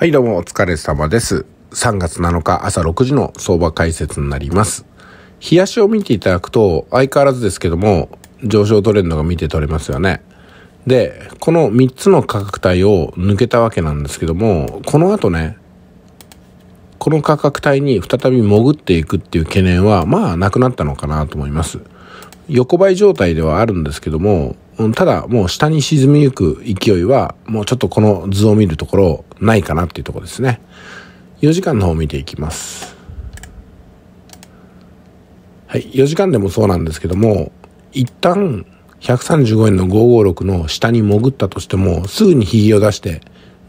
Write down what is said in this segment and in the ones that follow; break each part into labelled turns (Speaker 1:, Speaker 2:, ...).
Speaker 1: はい、どうもお疲れ様です。3月7日朝6時の相場解説になります。冷やしを見ていただくと、相変わらずですけども、上昇トレンドが見て取れますよね。で、この3つの価格帯を抜けたわけなんですけども、この後ね、この価格帯に再び潜っていくっていう懸念は、まあなくなったのかなと思います。横ばい状態ではあるんですけども、ただ、もう下に沈みゆく勢いは、もうちょっとこの図を見るところ、ないかなっていうところですね。4時間の方を見ていきます。はい、4時間でもそうなんですけども、一旦、135円の556の下に潜ったとしても、すぐにひげを出して、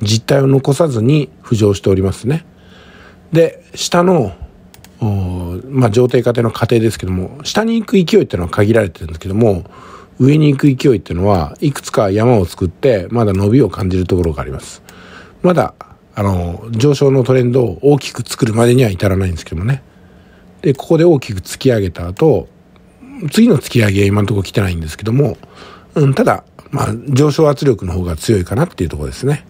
Speaker 1: 実態を残さずに浮上しておりますね。で、下の、まあ、上底過程の過程ですけども、下に行く勢いっていうのは限られてるんですけども、上に行く勢いっていうのはいくつか山を作ってまだ伸びを感じるところがあります。まだあの上昇のトレンドを大きく作るまでには至らないんですけどもね。でここで大きく突き上げた後次の突き上げは今のところ来てないんですけども、うん、ただ、まあ、上昇圧力の方が強いかなっていうところですね。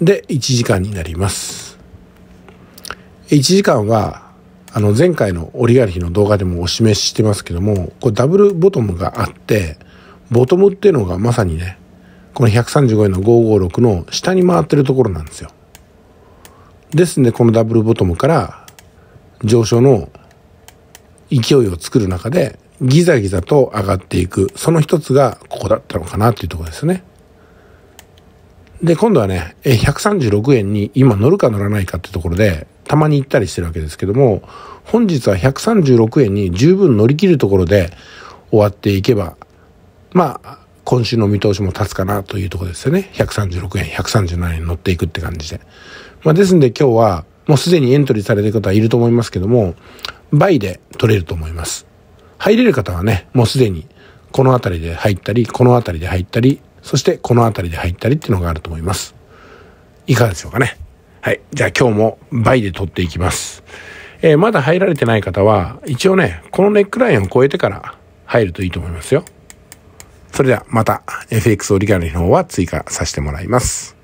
Speaker 1: で1時間になります。1時間はあの前回の折りヒの動画でもお示ししてますけども、これダブルボトムがあって、ボトムっていうのがまさにね、この135円の556の下に回ってるところなんですよ。ですんで、このダブルボトムから上昇の勢いを作る中で、ギザギザと上がっていく。その一つがここだったのかなっていうところですね。で、今度はね、136円に今乗るか乗らないかってところで、たまに行ったりしてるわけですけども、本日は136円に十分乗り切るところで終わっていけば、まあ、今週の見通しも立つかなというところですよね。136円、137円乗っていくって感じで。まあ、ですんで今日は、もうすでにエントリーされてる方はいると思いますけども、倍で取れると思います。入れる方はね、もうすでにこの辺りで入ったり、この辺りで入ったり、そしてこの辺りで入ったりっていうのがあると思います。いかがでしょうかね。はい。じゃあ今日も倍で撮っていきます。えー、まだ入られてない方は、一応ね、このネックラインを超えてから入るといいと思いますよ。それではまた FX 折り紙の方は追加させてもらいます。